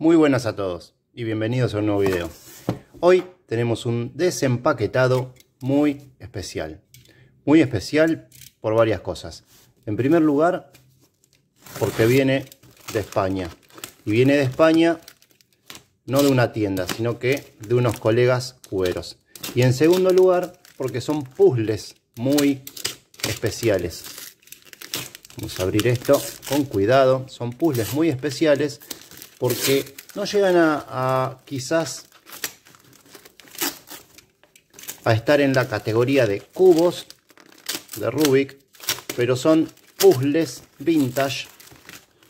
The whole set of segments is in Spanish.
Muy buenas a todos y bienvenidos a un nuevo video. Hoy tenemos un desempaquetado muy especial. Muy especial por varias cosas. En primer lugar, porque viene de España. Y viene de España no de una tienda, sino que de unos colegas cueros. Y en segundo lugar, porque son puzzles muy especiales. Vamos a abrir esto con cuidado. Son puzzles muy especiales porque no llegan a, quizás a estar en la categoría de cubos de Rubik, pero son puzzles vintage.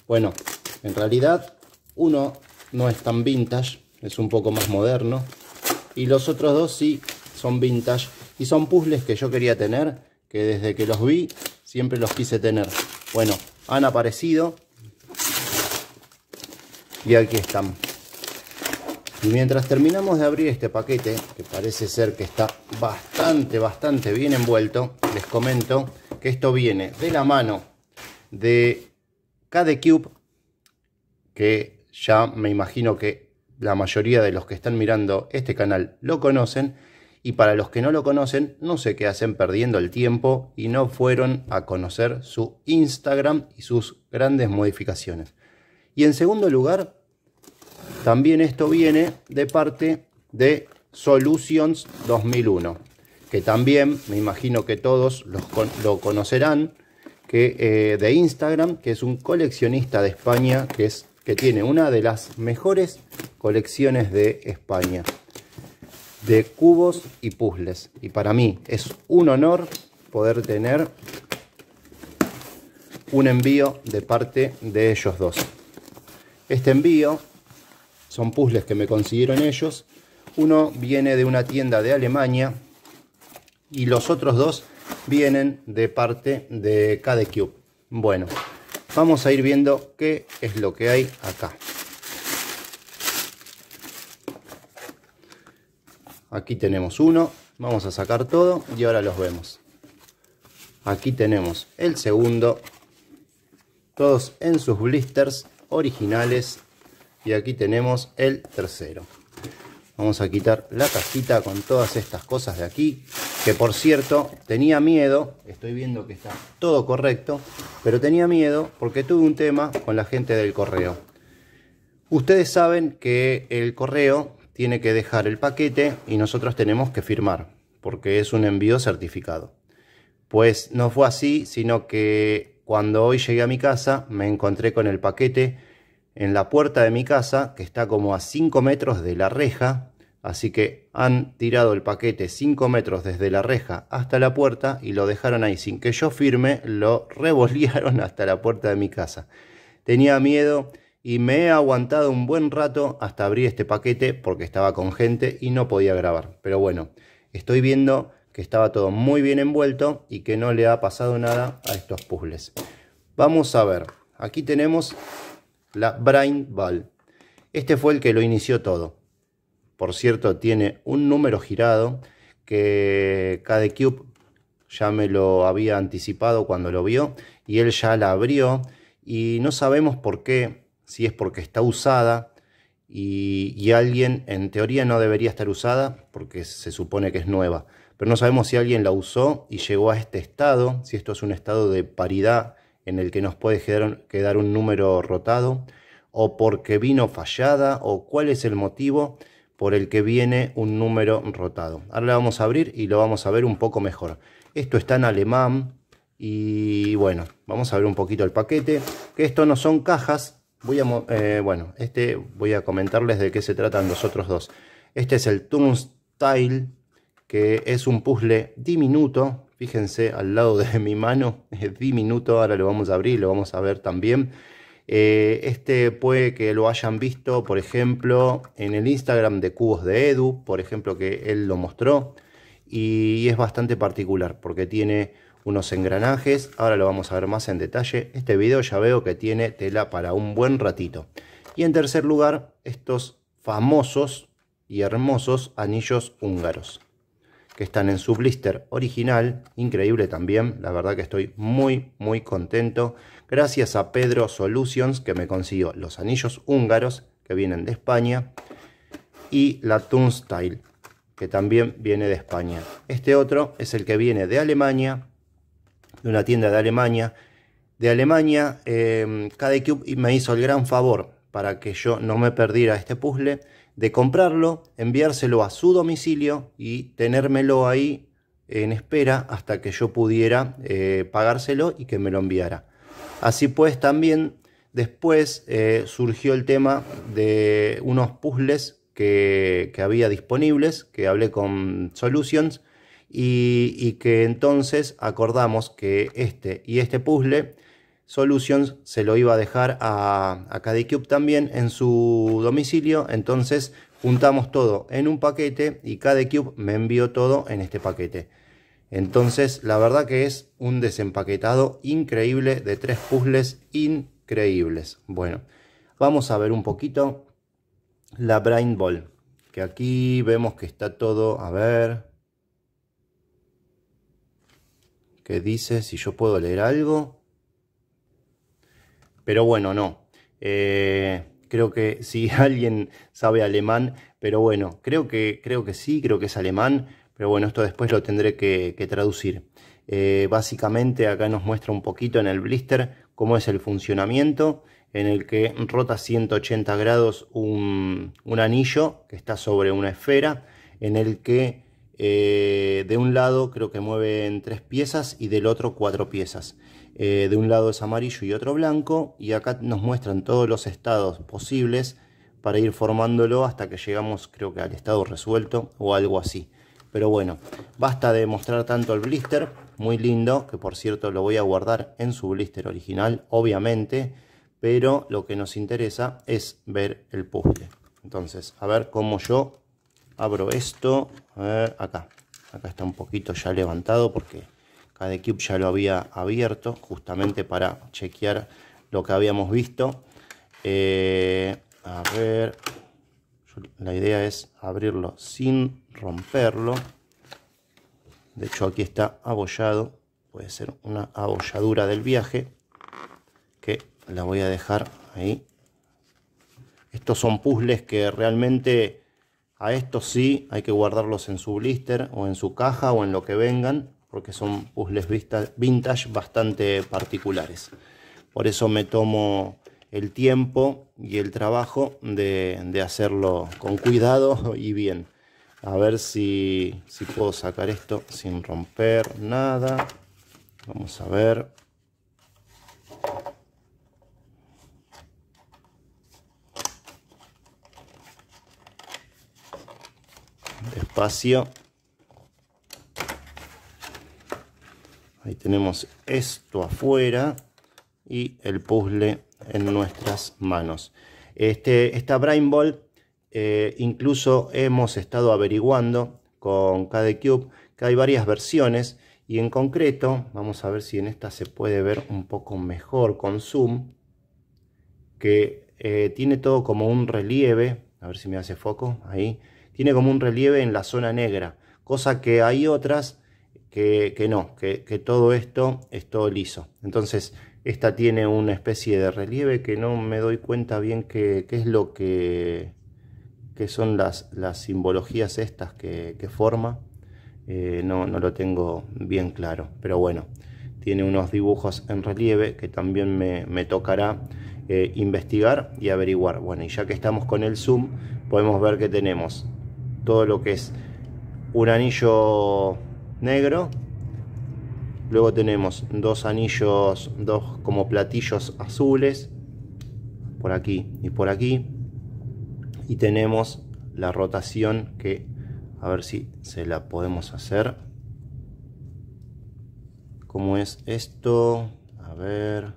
Bueno, en realidad uno no es tan vintage, es un poco más moderno. Y los otros dos sí son vintage. Y son puzzles que yo quería tener, que desde que los vi siempre los quise tener. Bueno, han aparecido. Y aquí están. Y mientras terminamos de abrir este paquete, que parece ser que está bastante, bastante bien envuelto, les comento que esto viene de la mano de KD Cube, que ya me imagino que la mayoría de los que están mirando este canal lo conocen, y para los que no lo conocen, no sé qué hacen perdiendo el tiempo y no fueron a conocer su Instagram y sus grandes modificaciones. Y en segundo lugar, también esto viene de parte de Solutions 2001, que también me imagino que todos los lo conocerán, que, eh, de Instagram, que es un coleccionista de España, que, es, que tiene una de las mejores colecciones de España, de cubos y puzzles. Y para mí es un honor poder tener un envío de parte de ellos dos. Este envío son puzzles que me consiguieron ellos. Uno viene de una tienda de Alemania y los otros dos vienen de parte de KD Bueno, vamos a ir viendo qué es lo que hay acá. Aquí tenemos uno, vamos a sacar todo y ahora los vemos. Aquí tenemos el segundo, todos en sus blisters originales y aquí tenemos el tercero vamos a quitar la cajita con todas estas cosas de aquí que por cierto tenía miedo estoy viendo que está todo correcto pero tenía miedo porque tuve un tema con la gente del correo ustedes saben que el correo tiene que dejar el paquete y nosotros tenemos que firmar porque es un envío certificado pues no fue así sino que cuando hoy llegué a mi casa me encontré con el paquete en la puerta de mi casa, que está como a 5 metros de la reja, así que han tirado el paquete 5 metros desde la reja hasta la puerta y lo dejaron ahí sin que yo firme, lo revolearon hasta la puerta de mi casa. Tenía miedo y me he aguantado un buen rato hasta abrir este paquete porque estaba con gente y no podía grabar. Pero bueno, estoy viendo que estaba todo muy bien envuelto y que no le ha pasado nada a estos puzzles. Vamos a ver, aquí tenemos la Brain Ball. Este fue el que lo inició todo. Por cierto, tiene un número girado que Cube ya me lo había anticipado cuando lo vio y él ya la abrió y no sabemos por qué, si es porque está usada y, y alguien en teoría no debería estar usada porque se supone que es nueva, pero no sabemos si alguien la usó y llegó a este estado, si esto es un estado de paridad en el que nos puede quedar, un número rotado, o porque vino fallada, o cuál es el motivo por el que viene un número rotado. Ahora la vamos a abrir y lo vamos a ver un poco mejor. Esto está en alemán y bueno, vamos a ver un poquito el paquete, que esto no son cajas. Voy a, eh, bueno, este voy a comentarles de qué se tratan los otros dos. Este es el Toon Style, que es un puzzle diminuto, Fíjense al lado de mi mano, es diminuto, ahora lo vamos a abrir, lo vamos a ver también. Eh, este puede que lo hayan visto, por ejemplo, en el Instagram de Cubos de Edu, por ejemplo, que él lo mostró. Y es bastante particular porque tiene unos engranajes. Ahora lo vamos a ver más en detalle. Este video ya veo que tiene tela para un buen ratito. Y en tercer lugar, estos famosos y hermosos anillos húngaros que están en su blister original. Increíble también, la verdad que estoy muy, muy contento. Gracias a Pedro Solutions, que me consiguió los anillos húngaros, que vienen de España. Y la Toonstyle. que también viene de España. Este otro es el que viene de Alemania, de una tienda de Alemania. De Alemania, eh, me hizo el gran favor para que yo no me perdiera este puzzle de comprarlo, enviárselo a su domicilio y tenérmelo ahí en espera hasta que yo pudiera eh, pagárselo y que me lo enviara. Así pues, también después eh, surgió el tema de unos puzzles que, había disponibles, que hablé con Solutions y que entonces acordamos que este y este puzzle Solutions se lo iba a dejar a, a KDCube también en su domicilio, entonces juntamos todo en un paquete y KDCube me envió todo en este paquete. Entonces, la verdad que es un desempaquetado increíble de tres puzzles increíbles. Bueno, vamos a ver un poquito la Brain Ball. Que aquí vemos que está todo, a ver... ¿Qué dice? Si yo puedo leer algo pero bueno, no. Eh, creo que si alguien sabe alemán, pero bueno, creo que, creo que sí, creo que es alemán, pero bueno, esto después lo tendré que, traducir. Eh, básicamente acá nos muestra un poquito en el blister cómo es el funcionamiento, en el que rota 180 grados un, anillo que está sobre una esfera, en el que eh, de un lado creo que mueven tres piezas y del otro cuatro piezas. Eh, de un lado es amarillo y otro blanco. Y acá nos muestran todos los estados posibles para ir formándolo hasta que llegamos creo que al estado resuelto o algo así. Pero bueno, basta de mostrar tanto el blister, muy lindo, que por cierto lo voy a guardar en su blister original, obviamente, pero lo que nos interesa es ver el puzzle. Entonces, a ver cómo yo abro esto, a ver acá, acá está un poquito ya levantado porque CadeCube ya lo había abierto justamente para chequear lo que habíamos visto. Eh, a ver, la idea es abrirlo sin romperlo. De hecho aquí está abollado, puede ser una abolladura del viaje que la voy a dejar ahí. Estos son puzzles que realmente a estos sí hay que guardarlos en su blister o en su caja o en lo que vengan porque son puzzles vintage bastante particulares. Por eso me tomo el tiempo y el trabajo de, hacerlo con cuidado y bien. A ver si, si puedo sacar esto sin romper nada. Vamos a ver. Despacio. Ahí tenemos esto afuera y el puzzle en nuestras manos. Este, esta Brain Ball eh, incluso hemos estado averiguando con Cube, que hay varias versiones y en concreto, vamos a ver si en esta se puede ver un poco mejor con zoom, que eh, tiene todo como un relieve, a ver si me hace foco, ahí, tiene como un relieve en la zona negra, cosa que hay otras que, no, que, todo esto es todo liso. Entonces, esta tiene una especie de relieve que no me doy cuenta bien qué es lo que, que son las, las, simbologías estas que, forma. Eh, no, lo tengo bien claro, pero bueno, tiene unos dibujos en relieve que también me, tocará eh, investigar y averiguar. Bueno, y ya que estamos con el zoom, podemos ver que tenemos todo lo que es un anillo negro. Luego tenemos dos anillos, dos como platillos azules, por aquí y por aquí. Y tenemos la rotación que, a ver si se la podemos hacer. ¿Cómo es esto? A ver.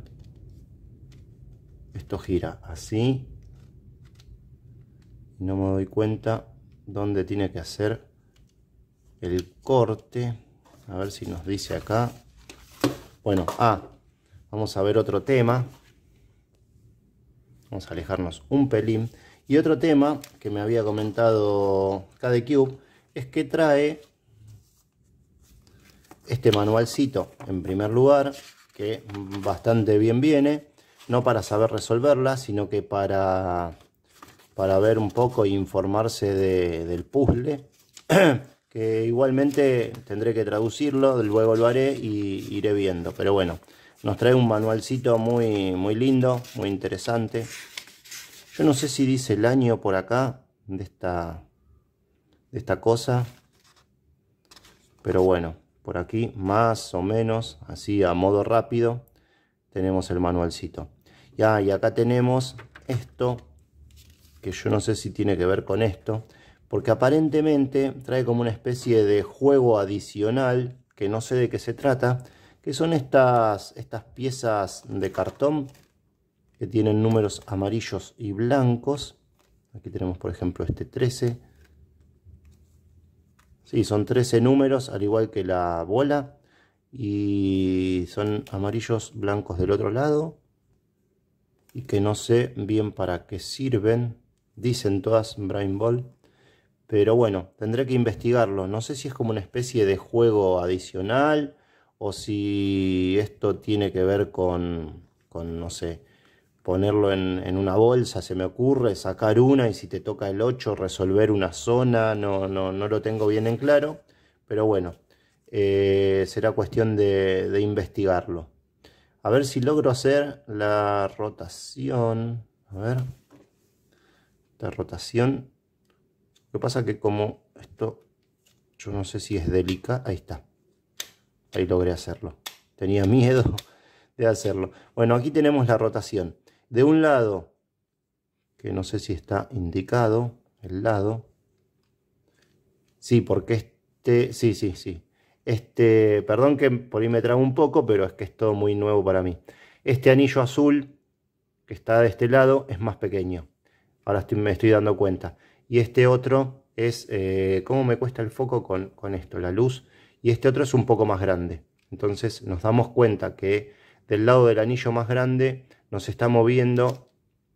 Esto gira así. No me doy cuenta dónde tiene que hacer el corte. A ver si nos dice acá. Bueno, ah, vamos a ver otro tema. Vamos a alejarnos un pelín. Y otro tema que me había comentado KD es que trae este manualcito en primer lugar, que bastante bien viene, no para saber resolverla, sino que para, para ver un poco e informarse del puzzle. que igualmente tendré que traducirlo, luego lo haré y iré viendo. Pero bueno, nos trae un manualcito muy, muy lindo, muy interesante. Yo no sé si dice el año por acá de esta, de esta cosa. Pero bueno, por aquí más o menos, así a modo rápido, tenemos el manualcito. Ya, ah, y acá tenemos esto, que yo no sé si tiene que ver con esto porque aparentemente trae como una especie de juego adicional, que no sé de qué se trata, que son estas, estas piezas de cartón que tienen números amarillos y blancos. Aquí tenemos por ejemplo este 13. Sí, son 13 números, al igual que la bola. Y son amarillos, blancos del otro lado. Y que no sé bien para qué sirven. Dicen todas Brain Ball. Pero bueno, tendré que investigarlo. No sé si es como una especie de juego adicional o si esto tiene que ver con, no sé, ponerlo en, una bolsa, se me ocurre, sacar una y si te toca el 8, resolver una zona, no, no, no lo tengo bien en claro, pero bueno, eh, será cuestión de, de, investigarlo. A ver si logro hacer la rotación, a ver, la rotación lo que pasa que como esto, yo no sé si es delicado, ahí está. Ahí logré hacerlo. Tenía miedo de hacerlo. Bueno, aquí tenemos la rotación. De un lado, que no sé si está indicado, el lado. Sí, porque este, sí, sí, sí. Este, perdón que por ahí me trago un poco, pero es que es todo muy nuevo para mí. Este anillo azul que está de este lado es más pequeño. Ahora estoy, me estoy dando cuenta y este otro es eh, cómo me cuesta el foco con, con, esto, la luz, y este otro es un poco más grande. Entonces nos damos cuenta que del lado del anillo más grande nos está moviendo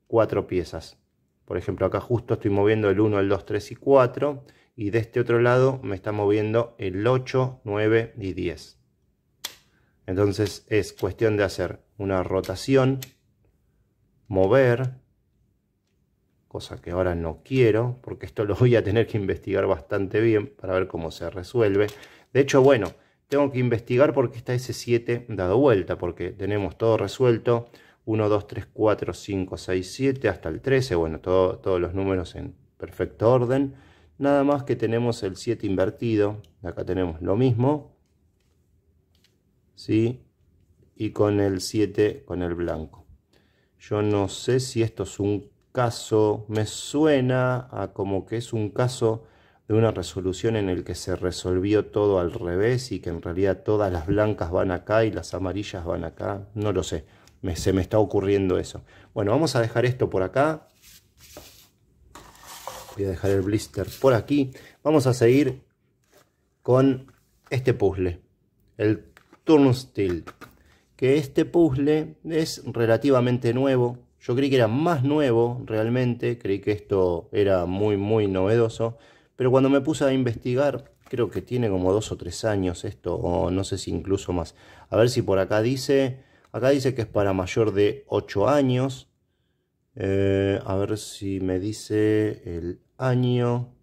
cuatro piezas. Por ejemplo, acá justo estoy moviendo el 1, el 2, 3 y 4, y de este otro lado me está moviendo el 8, 9 y 10. Entonces es cuestión de hacer una rotación, mover, cosa que ahora no quiero, porque esto lo voy a tener que investigar bastante bien para ver cómo se resuelve. De hecho, bueno, tengo que investigar por qué está ese 7 dado vuelta, porque tenemos todo resuelto, 1, 2, 3, 4, 5, 6, 7, hasta el 13, bueno, todos los números en perfecto orden. Nada más que tenemos el 7 invertido, acá tenemos lo mismo, ¿sí? Y con el 7, con el blanco. Yo no sé si esto es un caso me suena a como que es un caso de una resolución en el que se resolvió todo al revés y que en realidad todas las blancas van acá y las amarillas van acá. No lo sé, se me está ocurriendo eso. Bueno, vamos a dejar esto por acá. Voy a dejar el blister por aquí. Vamos a seguir con este puzzle, el Turnstile. Que este puzzle es relativamente nuevo, yo creí que era más nuevo realmente, creí que esto era muy, muy novedoso, pero cuando me puse a investigar, creo que tiene como dos o tres años esto, o no sé si incluso más. A ver si por acá dice, acá dice que es para mayor de 8 años. Eh, a ver si me dice el año.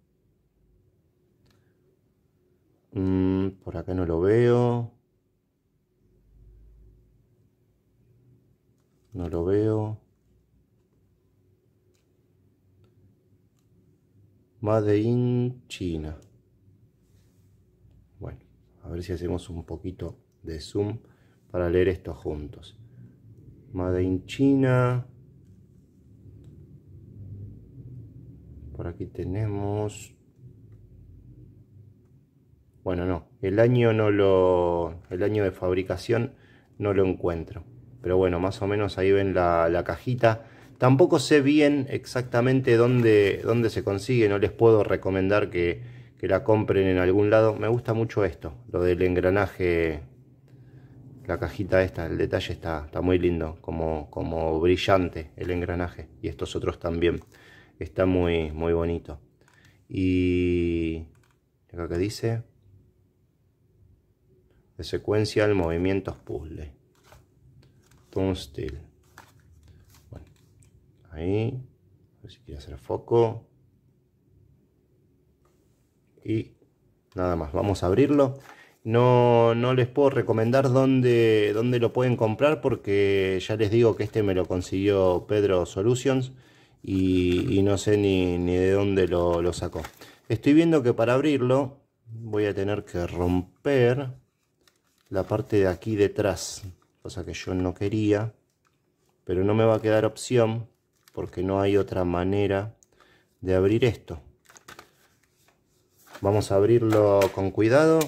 Mm, por acá no lo veo. No lo veo. Made in China. Bueno, a ver si hacemos un poquito de zoom para leer esto juntos. Made in China. Por aquí tenemos... Bueno, no, el año no lo... El año de fabricación no lo encuentro. Pero bueno, más o menos ahí ven la, la cajita Tampoco sé bien exactamente dónde, dónde se consigue, no les puedo recomendar que, que, la compren en algún lado. Me gusta mucho esto, lo del engranaje, la cajita esta, el detalle está, muy lindo, como, como brillante el engranaje. Y estos otros también, está muy, muy bonito. Y acá que dice, de secuencia al movimiento puzzle. Tone Ahí. A ver si quiere hacer foco. Y nada más. Vamos a abrirlo. No, no les puedo recomendar dónde, dónde lo pueden comprar porque ya les digo que este me lo consiguió Pedro Solutions y, no sé ni, de dónde lo, lo sacó. Estoy viendo que para abrirlo voy a tener que romper la parte de aquí detrás, cosa que yo no quería, pero no me va a quedar opción porque no hay otra manera de abrir esto. Vamos a abrirlo con cuidado.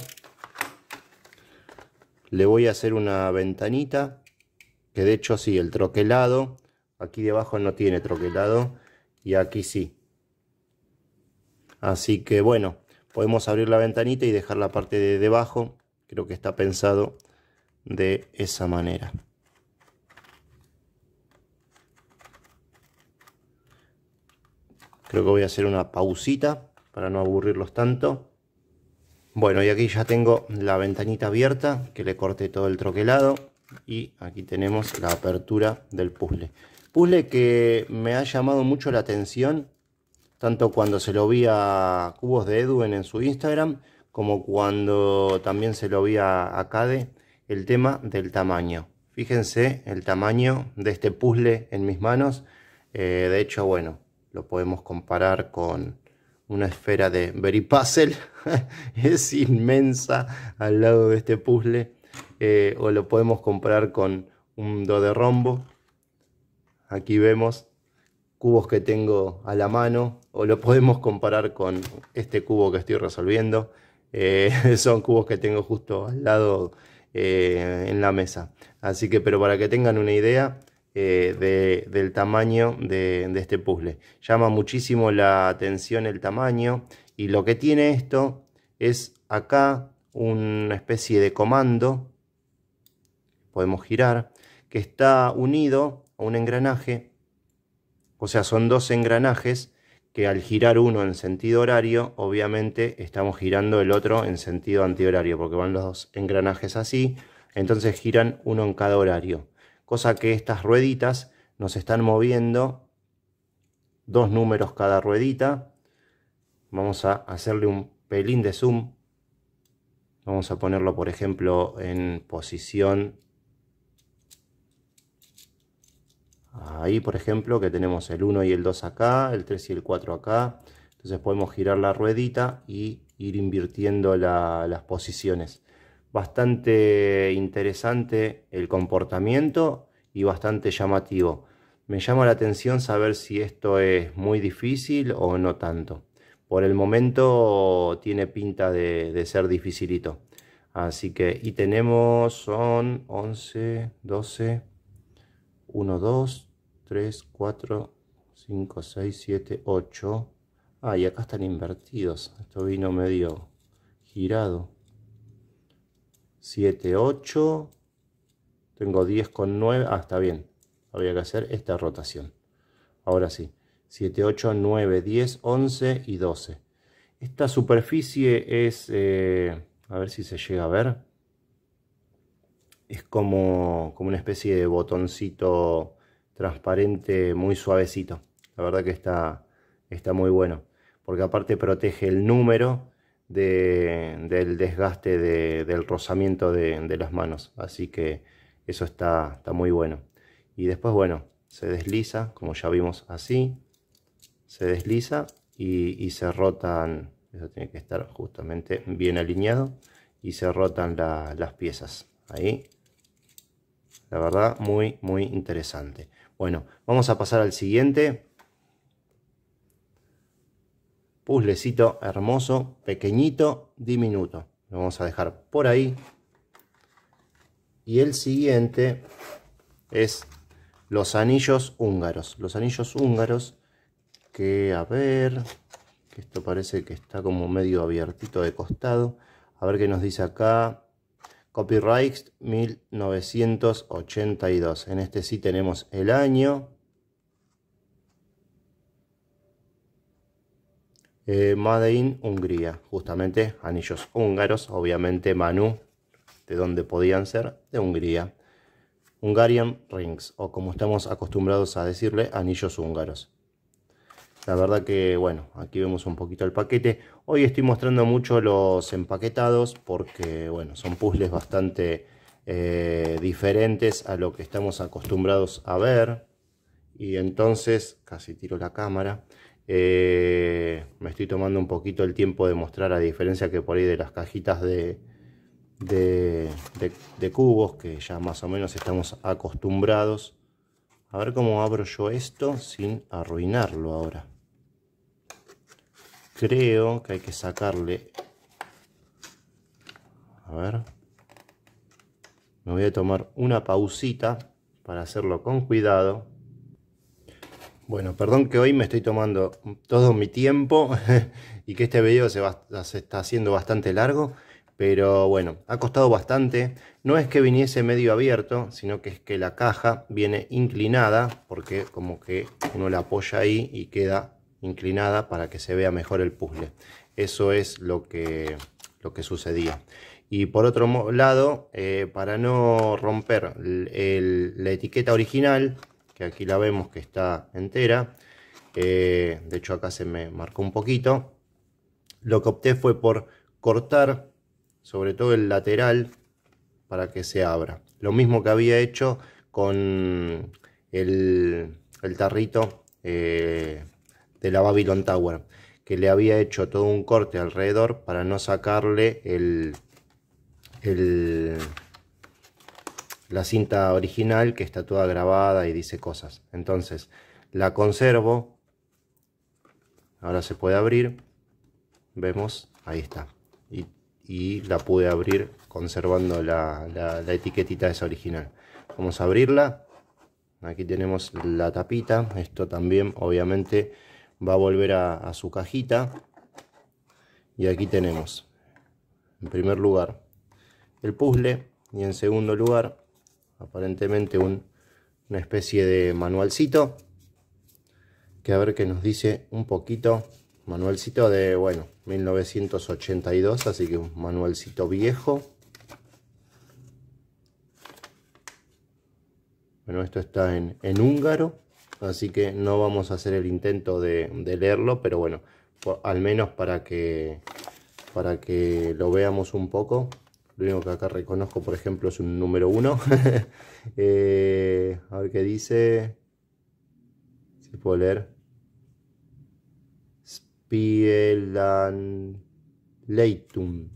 Le voy a hacer una ventanita, que de hecho sí, el troquelado, aquí debajo no tiene troquelado y aquí sí. Así que bueno, podemos abrir la ventanita y dejar la parte de debajo. Creo que está pensado de esa manera. Creo que voy a hacer una pausita para no aburrirlos tanto. Bueno, y aquí ya tengo la ventanita abierta, que le corté todo el troquelado. Y aquí tenemos la apertura del puzzle. Puzzle que me ha llamado mucho la atención, tanto cuando se lo vi a Cubos de Edwin en su Instagram, como cuando también se lo vi a, Cade, el tema del tamaño. Fíjense el tamaño de este puzzle en mis manos. Eh, de hecho, bueno, lo podemos comparar con una esfera de Puzzle es inmensa al lado de este puzzle, eh, o lo podemos comparar con un do de rombo, aquí vemos cubos que tengo a la mano, o lo podemos comparar con este cubo que estoy resolviendo, eh, son cubos que tengo justo al lado eh, en la mesa. Así que, pero para que tengan una idea, eh, de, del tamaño de, este puzzle. Llama muchísimo la atención el tamaño y lo que tiene esto es acá una especie de comando, podemos girar, que está unido a un engranaje, o sea son dos engranajes que al girar uno en sentido horario, obviamente estamos girando el otro en sentido antihorario, porque van los dos engranajes así, entonces giran uno en cada horario cosa que estas rueditas nos están moviendo dos números cada ruedita. Vamos a hacerle un pelín de zoom. Vamos a ponerlo, por ejemplo, en posición... Ahí, por ejemplo, que tenemos el 1 y el 2 acá, el 3 y el 4 acá. Entonces podemos girar la ruedita y ir invirtiendo las posiciones bastante interesante el comportamiento y bastante llamativo. Me llama la atención saber si esto es muy difícil o no tanto. Por el momento tiene pinta de, ser dificilito. Así que, y tenemos, son 11, 12, 1, 2, 3, 4, 5, 6, 7, 8. Ah, y acá están invertidos. Esto vino medio girado. 7, 8. Tengo 10 con 9. Ah, está bien. Había que hacer esta rotación. Ahora sí. 7, 8, 9, 10, 11 y 12. Esta superficie es... Eh, a ver si se llega a ver. Es como, como una especie de botoncito transparente muy suavecito. La verdad que está, está muy bueno. Porque aparte protege el número del desgaste del rozamiento de, las manos. Así que eso está, está muy bueno. Y después, bueno, se desliza, como ya vimos así. Se desliza y, se rotan. Eso tiene que estar justamente bien alineado. Y se rotan las piezas. Ahí. La verdad, muy, muy interesante. Bueno, vamos a pasar al siguiente puzzlecito hermoso, pequeñito, diminuto. Lo vamos a dejar por ahí. Y el siguiente es los anillos húngaros. Los anillos húngaros que, a ver, que esto parece que está como medio abiertito de costado. A ver qué nos dice acá. Copyright 1982. En este sí tenemos el año, Eh, Made in Hungría, justamente anillos húngaros, obviamente Manu, de donde podían ser, de Hungría. Hungarian rings, o como estamos acostumbrados a decirle, anillos húngaros. La verdad que, bueno, aquí vemos un poquito el paquete. Hoy estoy mostrando mucho los empaquetados porque, bueno, son puzzles bastante eh, diferentes a lo que estamos acostumbrados a ver. Y entonces, casi tiro la cámara. Eh, me estoy tomando un poquito el tiempo de mostrar, a diferencia que por ahí de las cajitas de, de, de, de cubos, que ya más o menos estamos acostumbrados. A ver cómo abro yo esto sin arruinarlo ahora. Creo que hay que sacarle... A ver... Me voy a tomar una pausita para hacerlo con cuidado bueno, perdón que hoy me estoy tomando todo mi tiempo y que este video se, va, está haciendo bastante largo, pero bueno, ha costado bastante. No es que viniese medio abierto, sino que es que la caja viene inclinada, porque como que uno la apoya ahí y queda inclinada para que se vea mejor el puzzle. Eso es lo que, lo que sucedía. Y por otro lado, eh, para no romper la etiqueta original, que aquí la vemos que está entera. Eh, de hecho acá se me marcó un poquito. Lo que opté fue por cortar sobre todo el lateral para que se abra. Lo mismo que había hecho con el, tarrito eh, de la Babylon Tower. Que le había hecho todo un corte alrededor para no sacarle el la cinta original que está toda grabada y dice cosas. Entonces la conservo. Ahora se puede abrir. Vemos, ahí está. Y, la pude abrir conservando la, la, etiquetita esa original. Vamos a abrirla. Aquí tenemos la tapita. Esto también obviamente va a volver a, a su cajita. Y aquí tenemos, en primer lugar, el puzzle. Y en segundo lugar, aparentemente un, una especie de manualcito que a ver qué nos dice un poquito manualcito de bueno 1982 así que un manualcito viejo bueno esto está en, en húngaro así que no vamos a hacer el intento de, leerlo pero bueno al menos para que para que lo veamos un poco lo único que acá reconozco, por ejemplo, es un número 1. Eh, a ver qué dice. Si puedo leer. Leitum.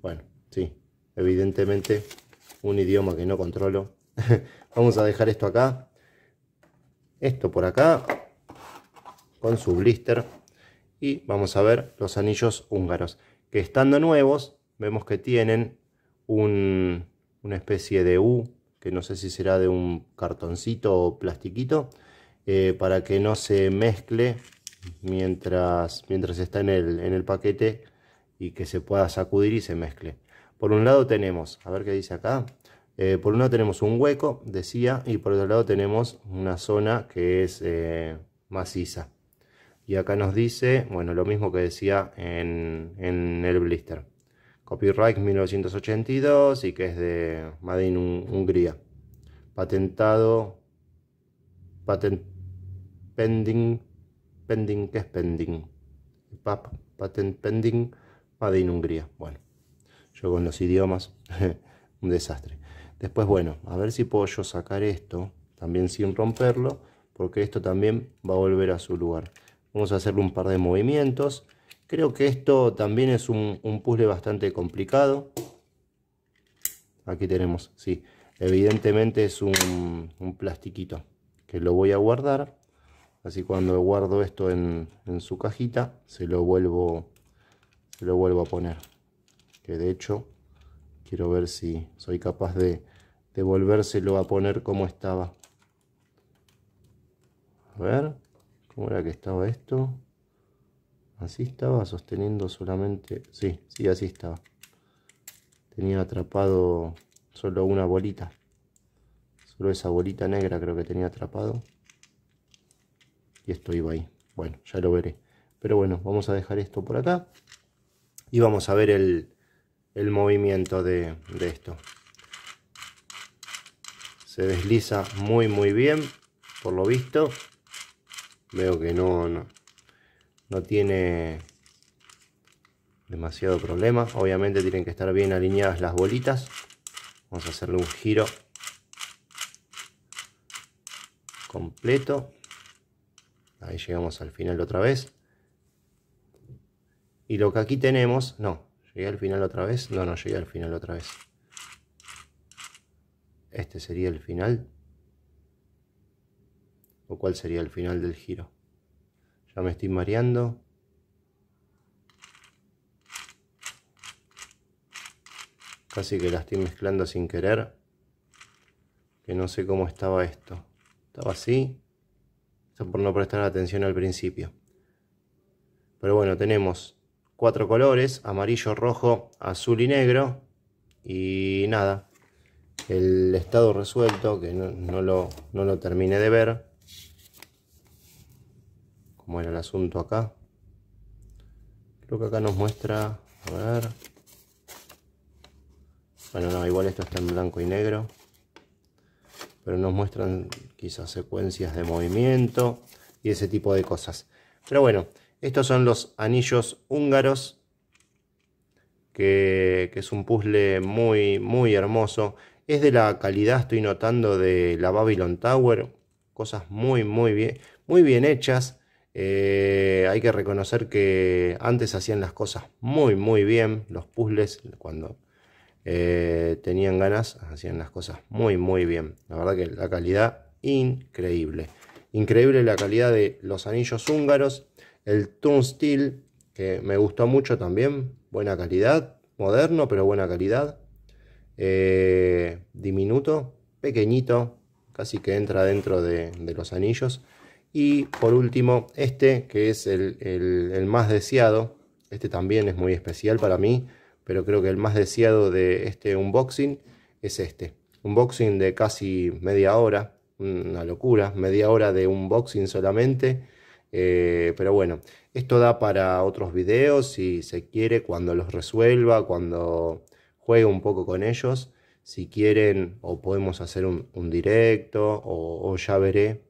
Bueno, sí. Evidentemente, un idioma que no controlo. Vamos a dejar esto acá. Esto por acá. Con su blister. Y vamos a ver los anillos húngaros que estando nuevos vemos que tienen una especie de U, que no sé si será de un cartoncito o plastiquito, eh, para que no se mezcle mientras, mientras está en el, paquete y que se pueda sacudir y se mezcle. Por un lado tenemos, a ver qué dice acá, eh, por un lado tenemos un hueco, decía, y por otro lado tenemos una zona que es eh, maciza. Y acá nos dice, bueno, lo mismo que decía en, el blister. Copyright 1982 y que es de Made Hungría. Patentado, patent, pending, pending, ¿qué es pending? patent pending, Made Hungría. Bueno, yo con los idiomas, un desastre. Después, bueno, a ver si puedo yo sacar esto, también sin romperlo, porque esto también va a volver a su lugar. Vamos a hacerle un par de movimientos. Creo que esto también es un, puzzle bastante complicado. Aquí tenemos, sí. Evidentemente es un, plastiquito que lo voy a guardar. Así cuando guardo esto en, su cajita, se lo, vuelvo, lo vuelvo a poner. Que de hecho, quiero ver si soy capaz de, de volvérselo a poner como estaba. A ver. ¿Cómo era que estaba esto? Así estaba, sosteniendo solamente... Sí, sí, así estaba. Tenía atrapado solo una bolita. Solo esa bolita negra creo que tenía atrapado. Y esto iba ahí. Bueno, ya lo veré. Pero bueno, vamos a dejar esto por acá. Y vamos a ver el, movimiento de esto. Se desliza muy muy bien, por lo visto. Veo que no, no, tiene demasiado problema. Obviamente tienen que estar bien alineadas las bolitas. Vamos a hacerle un giro completo. Ahí llegamos al final otra vez. Y lo que aquí tenemos, no, llegué al final otra vez, no, no llegué al final otra vez. Este sería el final cual sería el final del giro. Ya me estoy mareando. Casi que la estoy mezclando sin querer. Que no sé cómo estaba esto. Estaba así. Esto por no prestar atención al principio. Pero bueno, tenemos cuatro colores. Amarillo, rojo, azul y negro. Y nada. El estado resuelto, que no, lo, no lo terminé de ver cómo era el asunto acá. Creo que acá nos muestra, a ver. Bueno, no, igual esto está en blanco y negro. Pero nos muestran quizás secuencias de movimiento y ese tipo de cosas. Pero bueno, estos son los anillos húngaros. Que, que es un puzzle muy, muy hermoso. Es de la calidad, estoy notando, de la Babylon Tower. Cosas muy, muy bien, muy bien hechas. Eh, hay que reconocer que antes hacían las cosas muy, muy bien. Los puzzles, cuando eh, tenían ganas, hacían las cosas muy, muy bien. La verdad que la calidad increíble. Increíble la calidad de los anillos húngaros. El Toon Steel, que me gustó mucho también. Buena calidad. Moderno, pero buena calidad. Eh, diminuto, pequeñito. Casi que entra dentro de los anillos. Y por último, este que es el, más deseado. Este también es muy especial para mí, pero creo que el más deseado de este unboxing es este. Unboxing de casi media hora, una locura, media hora de unboxing solamente. Eh, pero bueno, esto da para otros videos si se quiere, cuando los resuelva, cuando juegue un poco con ellos. Si quieren o podemos hacer un, directo o, o ya veré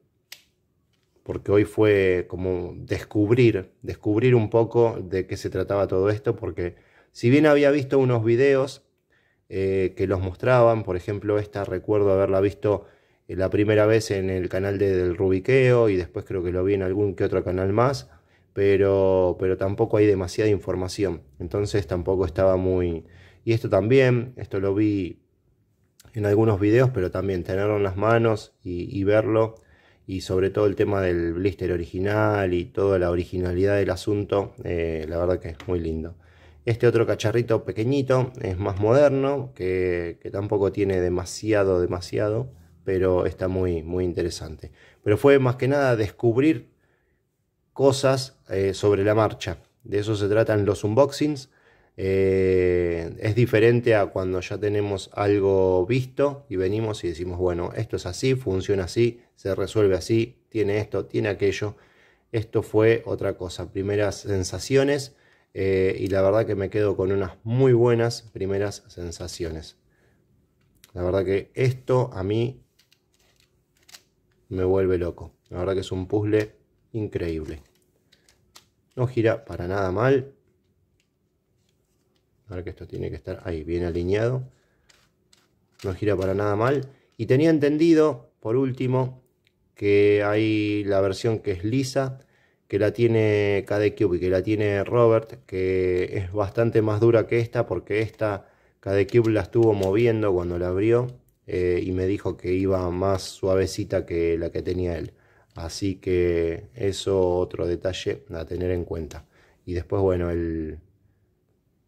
porque hoy fue como descubrir, descubrir un poco de qué se trataba todo esto, porque si bien había visto unos videos eh, que los mostraban, por ejemplo, esta recuerdo haberla visto eh, la primera vez en el canal de, del Rubiqueo y después creo que lo vi en algún que otro canal más, pero, pero tampoco hay demasiada información, entonces tampoco estaba muy... Y esto también, esto lo vi en algunos videos, pero también tenerlo en las manos y verlo y sobre todo el tema del blister original y toda la originalidad del asunto, eh, la verdad que es muy lindo. Este otro cacharrito pequeñito es más moderno, que, que, tampoco tiene demasiado, demasiado, pero está muy, muy interesante. Pero fue más que nada descubrir cosas eh, sobre la marcha. De eso se tratan los unboxings. Eh, es diferente a cuando ya tenemos algo visto y venimos y decimos, bueno, esto es así, funciona así, se resuelve así, tiene esto, tiene aquello. Esto fue otra cosa, primeras sensaciones eh, y la verdad que me quedo con unas muy buenas primeras sensaciones. La verdad que esto a mí me vuelve loco. La verdad que es un puzzle increíble. No gira para nada mal. Ahora que esto tiene que estar ahí, bien alineado. No gira para nada mal. Y tenía entendido, por último, que hay la versión que es lisa, que la tiene KD Cube y que la tiene Robert, que es bastante más dura que esta porque esta KD Cube la estuvo moviendo cuando la abrió eh, y me dijo que iba más suavecita que la que tenía él. Así que eso otro detalle a tener en cuenta. Y después, bueno, el,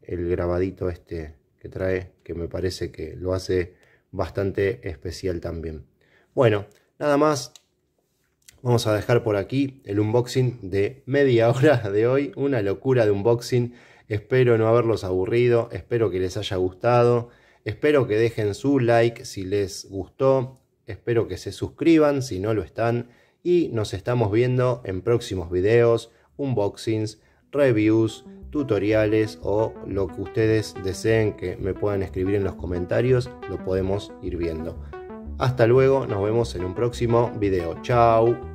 el grabadito este que trae, que me parece que lo hace bastante especial también. Bueno, nada más, Vamos a dejar por aquí el unboxing de media hora de hoy, una locura de unboxing. Espero no haberlos aburrido, espero que les haya gustado, espero que dejen su like si les gustó, espero que se suscriban si no lo están y nos estamos viendo en próximos videos, unboxings, reviews, tutoriales o lo que ustedes deseen que me puedan escribir en los comentarios, lo podemos ir viendo. Hasta luego, nos vemos en un próximo video. Chao.